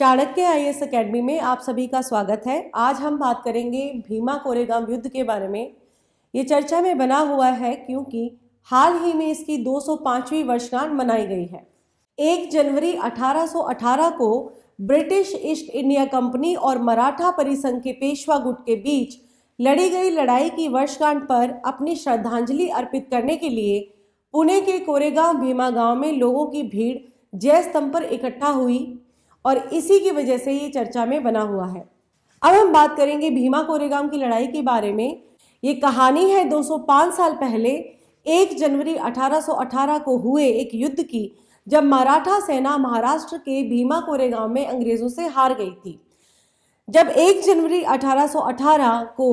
Chanakya I S academy में आप सभी का स्वागत है आज हम बात करेंगे भीमा कोरेगांव युद्ध के बारे में ये चर्चा में बना हुआ है क्योंकि हाल ही में इसकी 205वीं वर्षगांठ मनाई गई है 1 जनवरी 1818 को ब्रिटिश ईस्ट इंडिया कंपनी और मराठा परिसंघ के पेशवा गुट के बीच लड़ी गई लड़ाई की वर्षगांठ पर अपनी श्रद्धांजलि अर्पित करने के लिए पुणे के कोरेगांव भीमा गांव में लोगों की भीड़ जय स्तंभ पर इकट्ठा हुई और इसी की वजह से ये चर्चा में बना हुआ है अब हम बात करेंगे भीमा कोरेगांव की लड़ाई के बारे में ये कहानी है 205 साल पहले 1 जनवरी 1818 को हुए एक युद्ध की जब मराठा सेना महाराष्ट्र के भीमा कोरेगांव में अंग्रेज़ों से हार गई थी जब 1 जनवरी 1818 को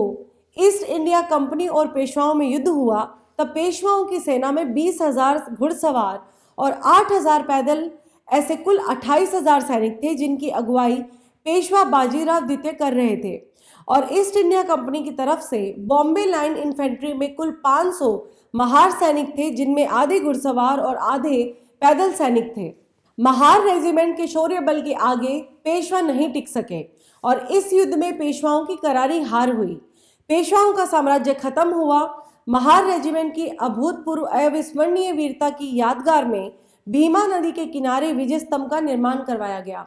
ईस्ट इंडिया कंपनी और पेशवाओं में युद्ध हुआ तब पेशवाओं की सेना में बीस हजार घुड़सवार और आठ हजार पैदल ऐसे कुल अट्ठाईस हजार सैनिक थे जिनकी अगुवाई पेशवा बाजीराव द्वितीय कर रहे थे और ईस्ट इंडिया कंपनी की तरफ से बॉम्बे लाइन इन्फेंट्री में कुल 500 महार सैनिक थे जिनमें आधे घुड़सवार और आधे पैदल सैनिक थे महार रेजिमेंट के शौर्य बल के आगे पेशवा नहीं टिक सके और इस युद्ध में पेशवाओं की करारी हार हुई पेशवाओं का साम्राज्य खत्म हुआ महार रेजिमेंट की अभूतपूर्व अविस्मरणीय वीरता की यादगार में भीमा नदी के किनारे विजय स्तंभ का निर्माण करवाया गया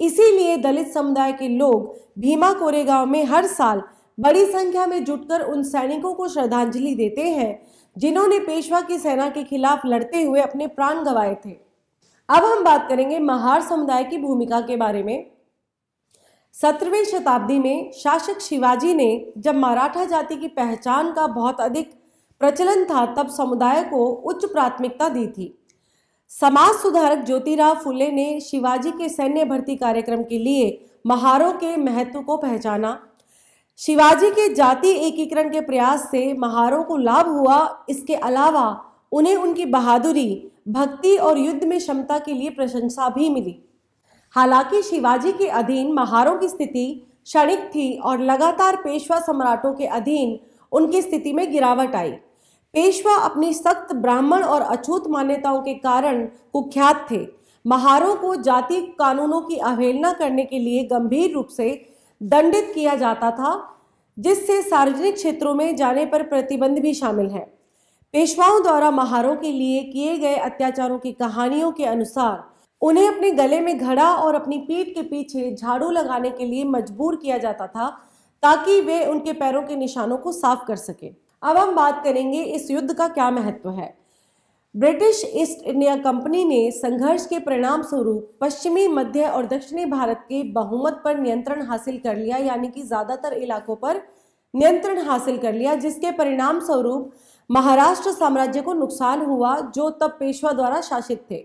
इसीलिए दलित समुदाय के लोग भीमा कोरेगांव में हर साल बड़ी संख्या में जुटकर उन सैनिकों को श्रद्धांजलि देते हैं जिन्होंने पेशवा की सेना के खिलाफ लड़ते हुए अपने प्राण गंवाए थे अब हम बात करेंगे महार समुदाय की भूमिका के बारे में सत्रहवीं शताब्दी में शासक शिवाजी ने जब मराठा जाति की पहचान का बहुत अधिक प्रचलन था तब समुदाय को उच्च प्राथमिकता दी थी समाज सुधारक ज्योतिराव फुले ने शिवाजी के सैन्य भर्ती कार्यक्रम के लिए महारों के महत्व को पहचाना शिवाजी के जाति एकीकरण के प्रयास से महारों को लाभ हुआ इसके अलावा उन्हें उनकी बहादुरी भक्ति और युद्ध में क्षमता के लिए प्रशंसा भी मिली हालांकि शिवाजी के अधीन महारों की स्थिति क्षणिक थी और लगातार पेशवा सम्राटों के अधीन उनकी स्थिति में गिरावट आई पेशवा अपनी सख्त ब्राह्मण और अछूत मान्यताओं के कारण कुख्यात थे महारों को जाति कानूनों की अवहेलना करने के लिए गंभीर रूप से दंडित किया जाता था जिससे सार्वजनिक क्षेत्रों में जाने पर प्रतिबंध भी शामिल है पेशवाओं द्वारा महारों के लिए किए गए अत्याचारों की कहानियों के अनुसार उन्हें अपने गले में घड़ा और अपनी पीठ के पीछे झाड़ू लगाने के लिए मजबूर किया जाता था ताकि वे उनके पैरों के निशानों को साफ कर सकें अब हम बात करेंगे इस युद्ध का क्या महत्व है ब्रिटिश ईस्ट इंडिया कंपनी ने संघर्ष के परिणाम स्वरूप पश्चिमी मध्य और दक्षिणी भारत के बहुमत पर नियंत्रण हासिल कर लिया यानी कि ज़्यादातर इलाकों पर नियंत्रण हासिल कर लिया जिसके परिणाम स्वरूप महाराष्ट्र साम्राज्य को नुकसान हुआ जो तब पेशवा द्वारा शासित थे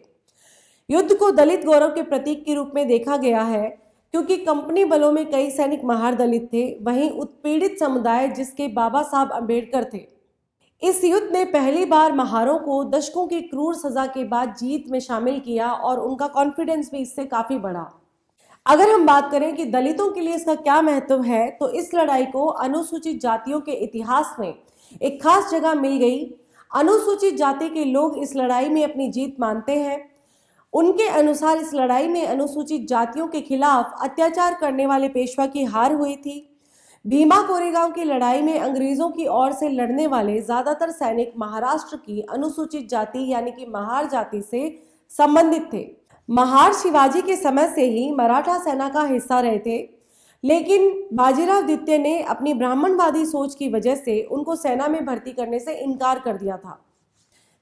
युद्ध को दलित गौरव के प्रतीक के रूप में देखा गया है क्योंकि कंपनी बलों में कई सैनिक महार दलित थे वहीं उत्पीड़ित समुदाय जिसके बाबा साहब अम्बेडकर थे इस युद्ध ने पहली बार महारों को दशकों की क्रूर सजा के बाद जीत में शामिल किया और उनका कॉन्फिडेंस भी इससे काफ़ी बढ़ा अगर हम बात करें कि दलितों के लिए इसका क्या महत्व है तो इस लड़ाई को अनुसूचित जातियों के इतिहास में एक खास जगह मिल गई अनुसूचित जाति के लोग इस लड़ाई में अपनी जीत मानते हैं उनके अनुसार इस लड़ाई में अनुसूचित जातियों के खिलाफ अत्याचार करने वाले पेशवा की हार हुई थी भीमा कोरेगांव की लड़ाई में अंग्रेजों की ओर से लड़ने वाले ज्यादातर सैनिक महाराष्ट्र की अनुसूचित जाति यानी कि महार जाति से संबंधित थे महार शिवाजी के समय से ही मराठा सेना का हिस्सा रहे थे लेकिन बाजीराव द्वितीय ने अपनी ब्राह्मणवादी सोच की वजह से उनको सेना में भर्ती करने से इनकार कर दिया था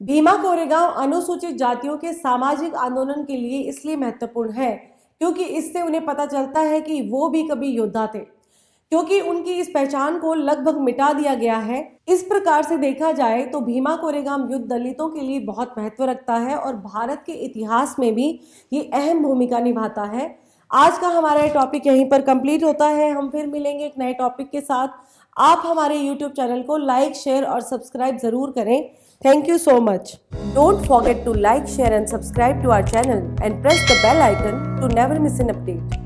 भीमा कोरेगांव अनुसूचित जातियों के सामाजिक आंदोलन के लिए इसलिए महत्वपूर्ण है क्योंकि इससे उन्हें पता चलता है कि वो भी कभी योद्धा थे क्योंकि उनकी इस पहचान को लगभग मिटा दिया गया है इस प्रकार से देखा जाए तो भीमा कोरेगांव युद्ध दलितों के लिए बहुत महत्व रखता है और भारत के इतिहास में भी ये अहम भूमिका निभाता है आज का हमारा ये टॉपिक यहीं पर कंप्लीट होता है हम फिर मिलेंगे एक नए टॉपिक के साथ आप हमारे यूट्यूब चैनल को लाइक शेयर और सब्सक्राइब ज़रूर करें thank you so much don't forget to like share and subscribe to our channel and press the bell icon to never miss an update